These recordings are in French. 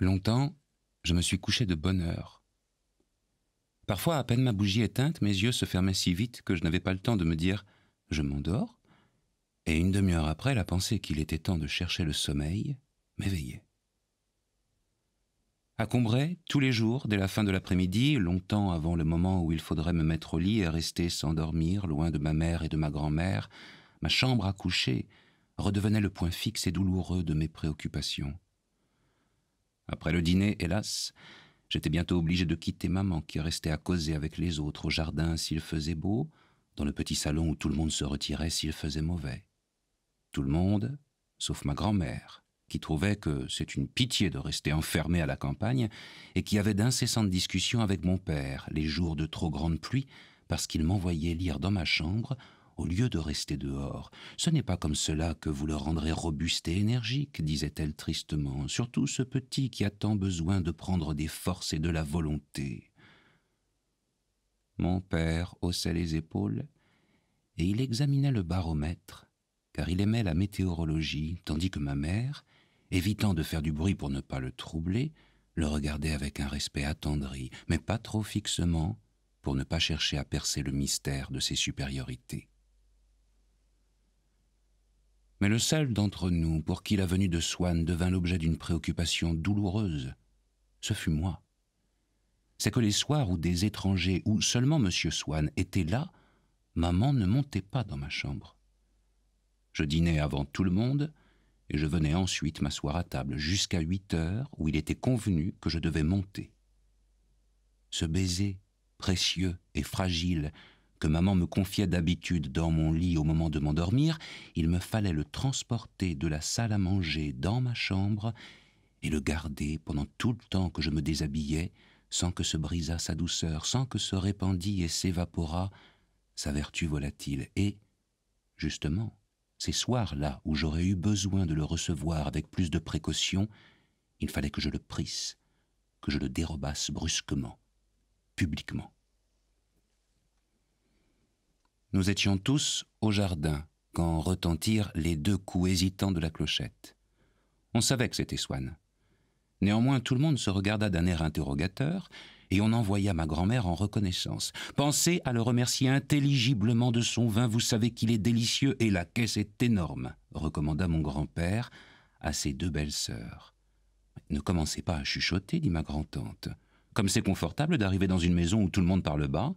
Longtemps, je me suis couché de bonne heure. Parfois, à peine ma bougie éteinte, mes yeux se fermaient si vite que je n'avais pas le temps de me dire Je m'endors et une demi-heure après, la pensée qu'il était temps de chercher le sommeil m'éveillait. À Combray, tous les jours, dès la fin de l'après-midi, longtemps avant le moment où il faudrait me mettre au lit et rester sans dormir, loin de ma mère et de ma grand-mère, ma chambre à coucher redevenait le point fixe et douloureux de mes préoccupations. Après le dîner, hélas, j'étais bientôt obligé de quitter maman qui restait à causer avec les autres au jardin s'il faisait beau, dans le petit salon où tout le monde se retirait s'il faisait mauvais. Tout le monde, sauf ma grand-mère, qui trouvait que c'est une pitié de rester enfermée à la campagne, et qui avait d'incessantes discussions avec mon père les jours de trop grande pluie, parce qu'il m'envoyait lire dans ma chambre au lieu de rester dehors. Ce n'est pas comme cela que vous le rendrez robuste et énergique, disait-elle tristement, surtout ce petit qui a tant besoin de prendre des forces et de la volonté. Mon père haussait les épaules, et il examinait le baromètre, car il aimait la météorologie, tandis que ma mère, évitant de faire du bruit pour ne pas le troubler, le regardait avec un respect attendri, mais pas trop fixement, pour ne pas chercher à percer le mystère de ses supériorités. Mais le seul d'entre nous pour qui la venue de Swann devint l'objet d'une préoccupation douloureuse, ce fut moi. C'est que les soirs où des étrangers ou seulement M. Swann étaient là, maman ne montait pas dans ma chambre. Je dînais avant tout le monde, et je venais ensuite m'asseoir à table jusqu'à huit heures où il était convenu que je devais monter. Ce baiser, précieux et fragile, que maman me confiait d'habitude dans mon lit au moment de m'endormir, il me fallait le transporter de la salle à manger dans ma chambre et le garder pendant tout le temps que je me déshabillais, sans que se brisât sa douceur, sans que se répandît et s'évaporât sa vertu volatile. Et, justement, ces soirs-là où j'aurais eu besoin de le recevoir avec plus de précaution, il fallait que je le prisse, que je le dérobasse brusquement, publiquement. Nous étions tous au jardin quand retentirent les deux coups hésitants de la clochette. On savait que c'était Swann. Néanmoins, tout le monde se regarda d'un air interrogateur, et on envoya ma grand-mère en reconnaissance. Pensez à le remercier intelligiblement de son vin, vous savez qu'il est délicieux et la caisse est énorme, recommanda mon grand-père à ses deux belles-sœurs. Ne commencez pas à chuchoter, dit ma grand-tante. Comme c'est confortable d'arriver dans une maison où tout le monde parle bas,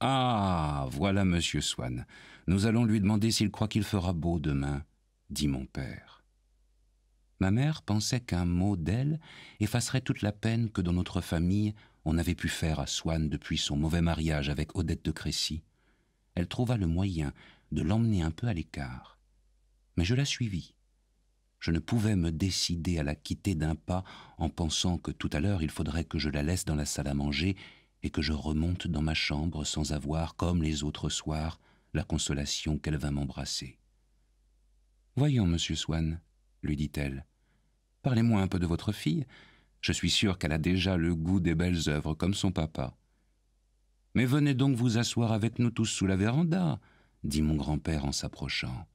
ah voilà monsieur Swann. Nous allons lui demander s'il croit qu'il fera beau demain, dit mon père. Ma mère pensait qu'un mot d'elle effacerait toute la peine que dans notre famille on avait pu faire à Swann depuis son mauvais mariage avec Odette de Crécy. Elle trouva le moyen de l'emmener un peu à l'écart. Mais je la suivis. Je ne pouvais me décider à la quitter d'un pas en pensant que tout à l'heure il faudrait que je la laisse dans la salle à manger et que je remonte dans ma chambre sans avoir, comme les autres soirs, la consolation qu'elle vint m'embrasser. Voyons, monsieur Swann, lui dit-elle, parlez-moi un peu de votre fille. Je suis sûre qu'elle a déjà le goût des belles œuvres comme son papa. Mais venez donc vous asseoir avec nous tous sous la véranda, dit mon grand-père en s'approchant.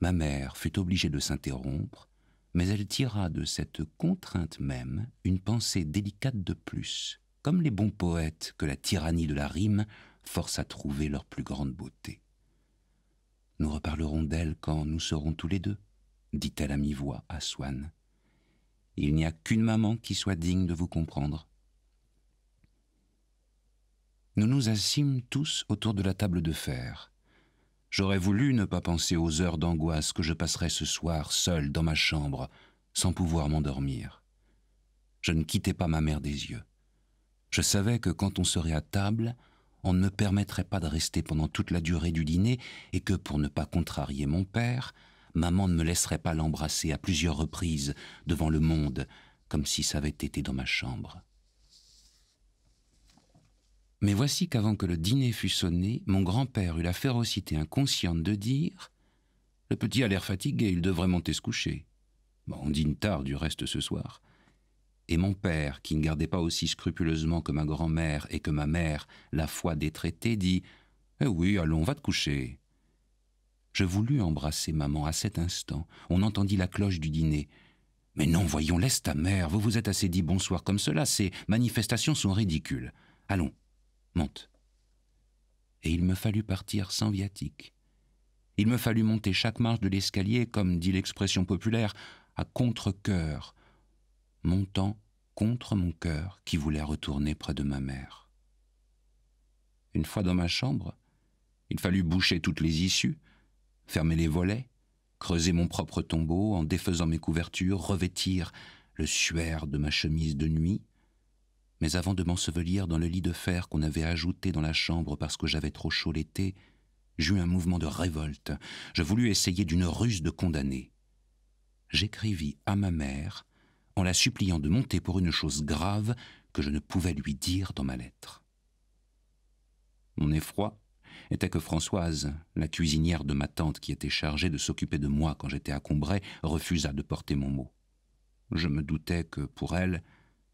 Ma mère fut obligée de s'interrompre, mais elle tira de cette contrainte même une pensée délicate de plus comme les bons poètes que la tyrannie de la rime force à trouver leur plus grande beauté. Nous reparlerons d'elle quand nous serons tous les deux, dit-elle à mi-voix à Swann. Il n'y a qu'une maman qui soit digne de vous comprendre. Nous nous assîmes tous autour de la table de fer. J'aurais voulu ne pas penser aux heures d'angoisse que je passerais ce soir seul dans ma chambre, sans pouvoir m'endormir. Je ne quittais pas ma mère des yeux. Je savais que quand on serait à table, on ne me permettrait pas de rester pendant toute la durée du dîner et que, pour ne pas contrarier mon père, maman ne me laisserait pas l'embrasser à plusieurs reprises devant le monde, comme si ça avait été dans ma chambre. Mais voici qu'avant que le dîner fût sonné, mon grand-père eut la férocité inconsciente de dire Le petit a l'air fatigué, il devrait monter se coucher. on dîne tard du reste ce soir et mon père, qui ne gardait pas aussi scrupuleusement que ma grand-mère et que ma mère la foi des traités, dit Eh oui, allons, va te coucher. Je voulus embrasser maman à cet instant. On entendit la cloche du dîner. Mais non, voyons, laisse ta mère, vous vous êtes assez dit bonsoir comme cela, ces manifestations sont ridicules. Allons, monte. Et il me fallut partir sans viatique. Il me fallut monter chaque marche de l'escalier, comme dit l'expression populaire, à contre montant contre mon cœur qui voulait retourner près de ma mère. Une fois dans ma chambre, il fallut boucher toutes les issues, fermer les volets, creuser mon propre tombeau en défaisant mes couvertures, revêtir le suaire de ma chemise de nuit, mais avant de m'ensevelir dans le lit de fer qu'on avait ajouté dans la chambre parce que j'avais trop chaud l'été, j'eus un mouvement de révolte. Je voulus essayer d'une ruse de condamner. J'écrivis à ma mère en la suppliant de monter pour une chose grave que je ne pouvais lui dire dans ma lettre. Mon effroi était que Françoise, la cuisinière de ma tante qui était chargée de s'occuper de moi quand j'étais à Combray, refusa de porter mon mot. Je me doutais que, pour elle,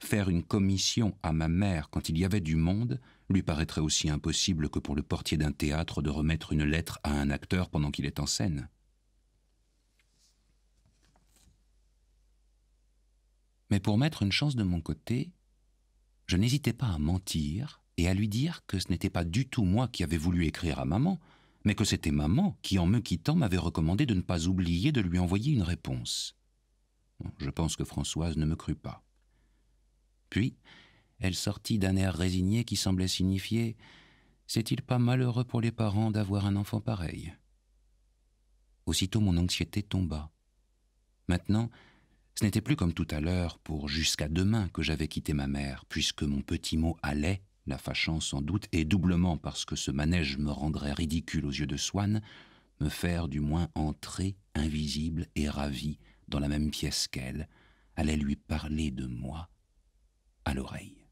faire une commission à ma mère quand il y avait du monde lui paraîtrait aussi impossible que pour le portier d'un théâtre de remettre une lettre à un acteur pendant qu'il est en scène. Mais pour mettre une chance de mon côté, je n'hésitais pas à mentir et à lui dire que ce n'était pas du tout moi qui avais voulu écrire à maman, mais que c'était maman qui, en me quittant, m'avait recommandé de ne pas oublier de lui envoyer une réponse. Je pense que Françoise ne me crut pas. Puis, elle sortit d'un air résigné qui semblait signifier C'est-il pas malheureux pour les parents d'avoir un enfant pareil Aussitôt mon anxiété tomba. Maintenant, ce n'était plus comme tout à l'heure pour jusqu'à demain que j'avais quitté ma mère, puisque mon petit mot allait, la fâchant sans doute, et doublement parce que ce manège me rendrait ridicule aux yeux de Swann, me faire du moins entrer, invisible et ravi, dans la même pièce qu'elle, allait lui parler de moi à l'oreille.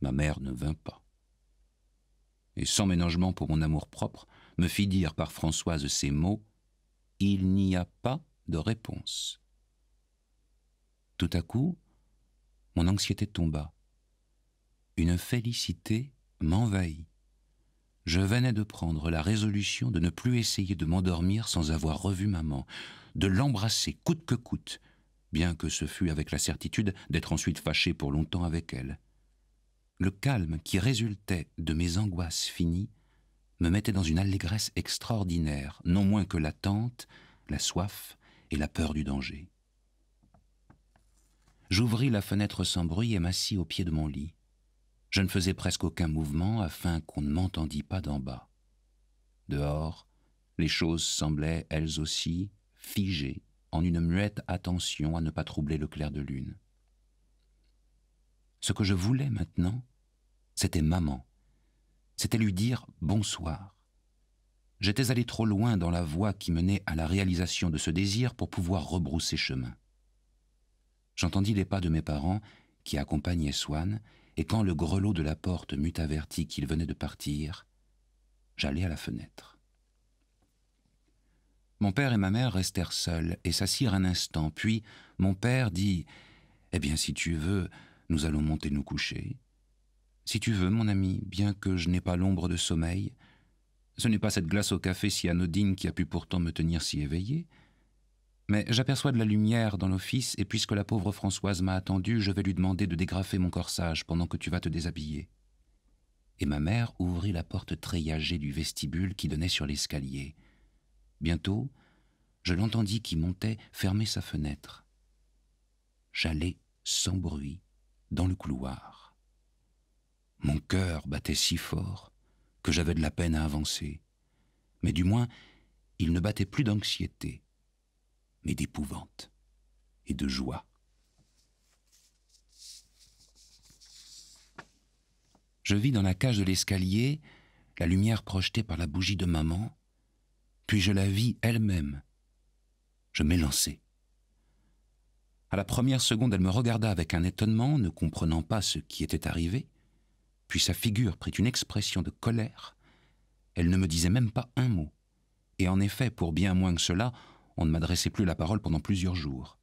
Ma mère ne vint pas. Et sans ménagement pour mon amour-propre, me fit dire par Françoise ces mots il n'y a pas de réponse. Tout à coup, mon anxiété tomba. Une félicité m'envahit. Je venais de prendre la résolution de ne plus essayer de m'endormir sans avoir revu maman, de l'embrasser coûte que coûte, bien que ce fût avec la certitude d'être ensuite fâché pour longtemps avec elle. Le calme qui résultait de mes angoisses finies me mettait dans une allégresse extraordinaire, non moins que l'attente, la soif et la peur du danger. J'ouvris la fenêtre sans bruit et m'assis au pied de mon lit. Je ne faisais presque aucun mouvement afin qu'on ne m'entendît pas d'en bas. Dehors, les choses semblaient, elles aussi, figées, en une muette attention à ne pas troubler le clair de lune. Ce que je voulais maintenant, c'était maman, c'était lui dire bonsoir. J'étais allé trop loin dans la voie qui menait à la réalisation de ce désir pour pouvoir rebrousser chemin. J'entendis les pas de mes parents qui accompagnaient Swann, et quand le grelot de la porte m'eut averti qu'il venait de partir, j'allai à la fenêtre. Mon père et ma mère restèrent seuls et s'assirent un instant, puis mon père dit Eh bien, si tu veux, nous allons monter nous coucher. Si tu veux, mon ami, bien que je n'ai pas l'ombre de sommeil, ce n'est pas cette glace au café si anodine qui a pu pourtant me tenir si éveillé, mais j'aperçois de la lumière dans l'office, et puisque la pauvre Françoise m'a attendu, je vais lui demander de dégrafer mon corsage pendant que tu vas te déshabiller. Et ma mère ouvrit la porte treillagée du vestibule qui donnait sur l'escalier. Bientôt, je l'entendis qui montait fermer sa fenêtre. J'allais sans bruit dans le couloir. Mon cœur battait si fort que j'avais de la peine à avancer. Mais du moins, il ne battait plus d'anxiété, mais d'épouvante et de joie. Je vis dans la cage de l'escalier la lumière projetée par la bougie de maman, puis je la vis elle-même. Je m'élançai. À la première seconde, elle me regarda avec un étonnement, ne comprenant pas ce qui était arrivé. Puis sa figure prit une expression de colère. Elle ne me disait même pas un mot. Et en effet, pour bien moins que cela, on ne m'adressait plus la parole pendant plusieurs jours.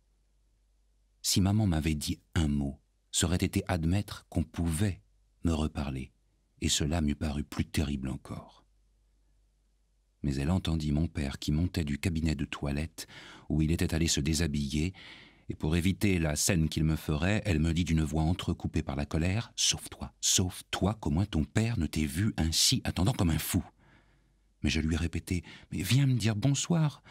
Si maman m'avait dit un mot, serait été admettre qu'on pouvait me reparler, et cela m'eût paru plus terrible encore. Mais elle entendit mon père qui montait du cabinet de toilette, où il était allé se déshabiller, et pour éviter la scène qu'il me ferait, elle me dit d'une voix entrecoupée par la colère Sauve-toi, sauve-toi, qu'au moins ton père ne t'ait vu ainsi, attendant comme un fou. Mais je lui répété, « Mais viens me dire bonsoir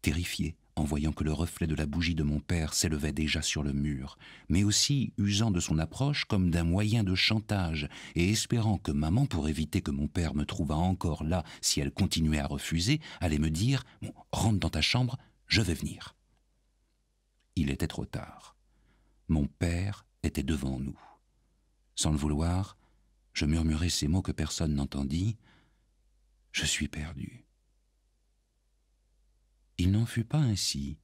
Terrifié, en voyant que le reflet de la bougie de mon père s'élevait déjà sur le mur, mais aussi usant de son approche comme d'un moyen de chantage, et espérant que maman, pour éviter que mon père me trouvât encore là si elle continuait à refuser, allait me dire Rentre dans ta chambre, je vais venir il était trop tard. Mon père était devant nous. Sans le vouloir, je murmurai ces mots que personne n'entendit. Je suis perdu. Il n'en fut pas ainsi.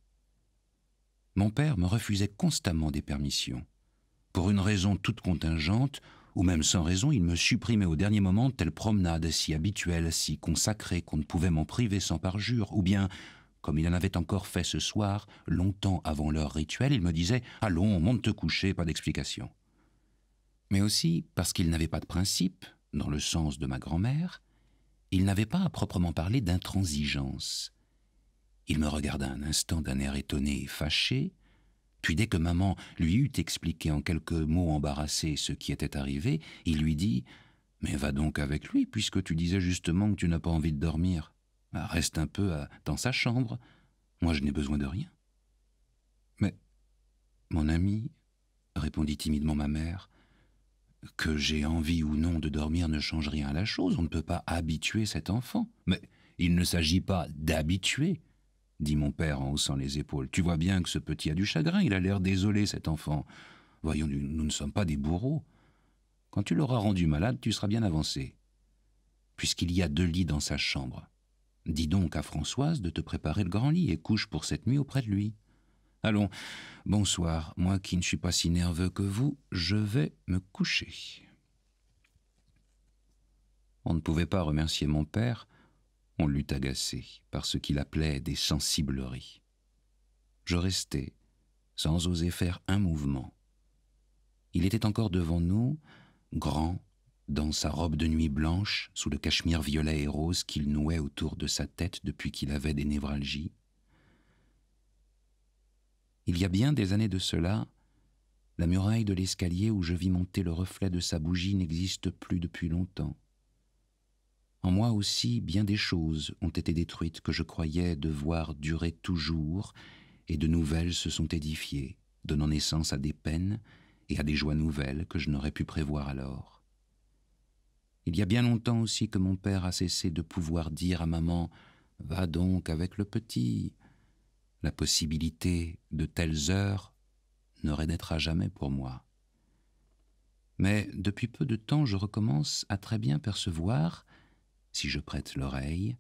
Mon père me refusait constamment des permissions. Pour une raison toute contingente, ou même sans raison, il me supprimait au dernier moment telle promenade si habituelle, si consacrée qu'on ne pouvait m'en priver sans parjure, ou bien comme il en avait encore fait ce soir, longtemps avant leur rituel, il me disait Allons, monte te coucher, pas d'explication. Mais aussi parce qu'il n'avait pas de principe, dans le sens de ma grand-mère, il n'avait pas à proprement parler d'intransigeance. Il me regarda un instant d'un air étonné et fâché, puis dès que maman lui eut expliqué en quelques mots embarrassés ce qui était arrivé, il lui dit ⁇ Mais va donc avec lui, puisque tu disais justement que tu n'as pas envie de dormir. Ah, reste un peu dans sa chambre. Moi, je n'ai besoin de rien. Mais, mon ami, répondit timidement ma mère, que j'ai envie ou non de dormir ne change rien à la chose. On ne peut pas habituer cet enfant. Mais il ne s'agit pas d'habituer, dit mon père en haussant les épaules. Tu vois bien que ce petit a du chagrin. Il a l'air désolé, cet enfant. Voyons, nous ne sommes pas des bourreaux. Quand tu l'auras rendu malade, tu seras bien avancé. Puisqu'il y a deux lits dans sa chambre, Dis donc à Françoise de te préparer le grand lit et couche pour cette nuit auprès de lui. Allons, bonsoir, moi qui ne suis pas si nerveux que vous, je vais me coucher. On ne pouvait pas remercier mon père, on l'eût agacé par ce qu'il appelait des sensibleries. Je restai, sans oser faire un mouvement. Il était encore devant nous, grand, dans sa robe de nuit blanche, sous le cachemire violet et rose qu'il nouait autour de sa tête depuis qu'il avait des névralgies. Il y a bien des années de cela, la muraille de l'escalier où je vis monter le reflet de sa bougie n'existe plus depuis longtemps. En moi aussi, bien des choses ont été détruites que je croyais devoir durer toujours, et de nouvelles se sont édifiées, donnant naissance à des peines et à des joies nouvelles que je n'aurais pu prévoir alors. Il y a bien longtemps aussi que mon père a cessé de pouvoir dire à maman Va donc avec le petit. La possibilité de telles heures ne renaîtra jamais pour moi. Mais depuis peu de temps, je recommence à très bien percevoir, si je prête l'oreille,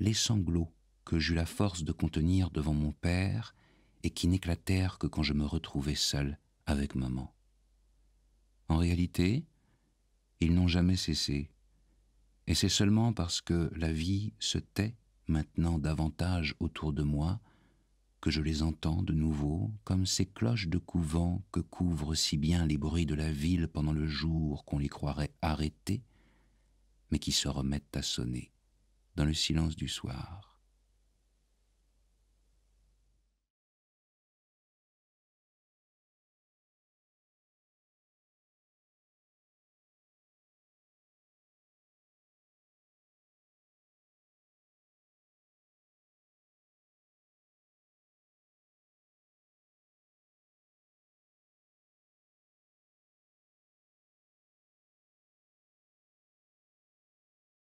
les sanglots que j'eus la force de contenir devant mon père et qui n'éclatèrent que quand je me retrouvais seul avec maman. En réalité, ils n'ont jamais cessé. Et c'est seulement parce que la vie se tait maintenant davantage autour de moi que je les entends de nouveau comme ces cloches de couvent que couvrent si bien les bruits de la ville pendant le jour qu'on les croirait arrêtées, mais qui se remettent à sonner dans le silence du soir.